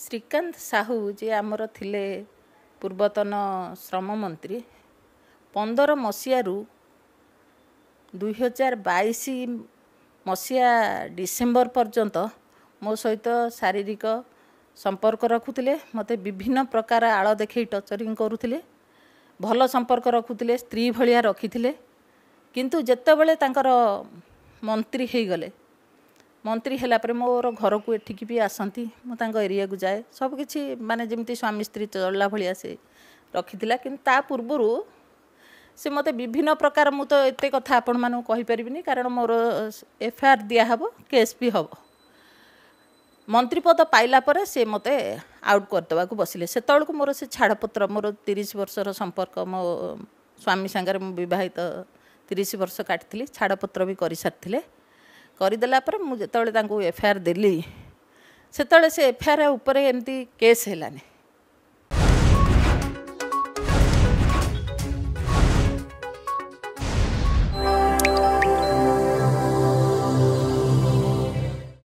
ଶ୍ରୀକାନ୍ତ ସାହୁ ଯିଏ ଆମର ଥିଲେ ପୂର୍ବତନ ଶ୍ରମ ମନ୍ତ୍ରୀ ପନ୍ଦର ମସିହାରୁ ଦୁଇହଜାର ବାଇଶ ମସିହା ଡିସେମ୍ବର ପର୍ଯ୍ୟନ୍ତ ମୋ ସହିତ ଶାରୀରିକ ସମ୍ପର୍କ ରଖୁଥିଲେ ମୋତେ ବିଭିନ୍ନ ପ୍ରକାର ଆଳ ଦେଖେଇ ଟଚରିଂ କରୁଥିଲେ ଭଲ ସମ୍ପର୍କ ରଖୁଥିଲେ ସ୍ତ୍ରୀ ଭଳିଆ ରଖିଥିଲେ କିନ୍ତୁ ଯେତେବେଳେ ତାଙ୍କର ମନ୍ତ୍ରୀ ହୋଇଗଲେ ମନ୍ତ୍ରୀ ହେଲା ପରେ ମୋର ଘରକୁ ଏଠିକି ବି ଆସନ୍ତି ମୁଁ ତାଙ୍କ ଏରିଆକୁ ଯାଏ ସବୁକିଛି ମାନେ ଯେମିତି ସ୍ୱାମୀ ସ୍ତ୍ରୀ ଚଳିଲା ଭଳିଆ ସେ ରଖିଥିଲା କିନ୍ତୁ ତା ପୂର୍ବରୁ ସେ ମୋତେ ବିଭିନ୍ନ ପ୍ରକାର ମୁଁ ତ ଏତେ କଥା ଆପଣମାନଙ୍କୁ କହିପାରିବିନି କାରଣ ମୋର ଏଫ୍ଆଇଆର୍ ଦିଆହେବ କେସ୍ ବି ହେବ ମନ୍ତ୍ରୀ ପଦ ପାଇଲା ପରେ ସେ ମୋତେ ଆଉଟ୍ କରିଦେବାକୁ ବସିଲେ ସେତେବେଳକୁ ମୋର ସେ ଛାଡ଼ପତ୍ର ମୋର ତିରିଶ ବର୍ଷର ସମ୍ପର୍କ ମୋ ସ୍ୱାମୀ ସାଙ୍ଗରେ ମୁଁ ବିବାହିତ ତିରିଶ ବର୍ଷ କାଟିଥିଲି ଛାଡ଼ପତ୍ର ବି କରିସାରିଥିଲେ કરી દેલા પર મુ જેતળે તાંકો એફઆર දෙલી સતળે સે એફઆર ઉપર એંતી કેસ હેલાને